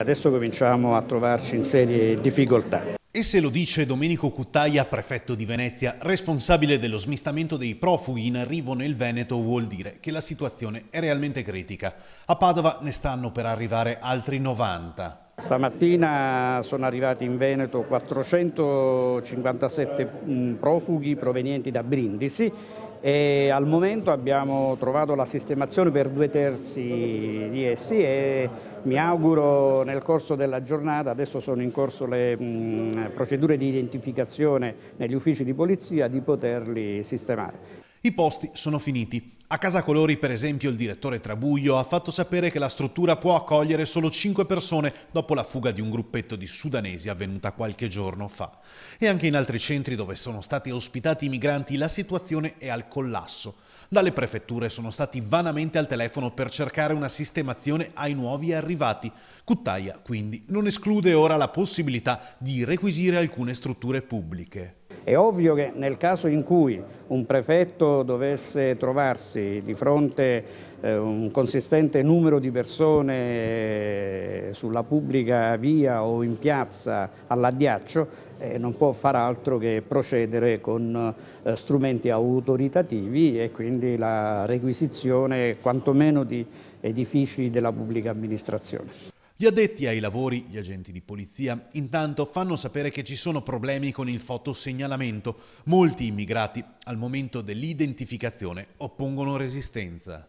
Adesso cominciamo a trovarci in serie difficoltà. E se lo dice Domenico Cuttaia, prefetto di Venezia, responsabile dello smistamento dei profughi in arrivo nel Veneto, vuol dire che la situazione è realmente critica. A Padova ne stanno per arrivare altri 90. Stamattina sono arrivati in Veneto 457 profughi provenienti da Brindisi e al momento abbiamo trovato la sistemazione per due terzi di essi e mi auguro nel corso della giornata, adesso sono in corso le procedure di identificazione negli uffici di polizia, di poterli sistemare. I posti sono finiti. A Casa Colori, per esempio, il direttore Trabuglio ha fatto sapere che la struttura può accogliere solo 5 persone dopo la fuga di un gruppetto di sudanesi avvenuta qualche giorno fa. E anche in altri centri dove sono stati ospitati i migranti la situazione è al collasso. Dalle prefetture sono stati vanamente al telefono per cercare una sistemazione ai nuovi arrivati. Cuttaia, quindi, non esclude ora la possibilità di requisire alcune strutture pubbliche. È ovvio che nel caso in cui un prefetto dovesse trovarsi di fronte eh, un consistente numero di persone eh, sulla pubblica via o in piazza all'addiaccio, eh, non può far altro che procedere con eh, strumenti autoritativi e quindi la requisizione quantomeno di edifici della pubblica amministrazione. Gli addetti ai lavori, gli agenti di polizia, intanto fanno sapere che ci sono problemi con il fotosegnalamento. Molti immigrati, al momento dell'identificazione, oppongono resistenza.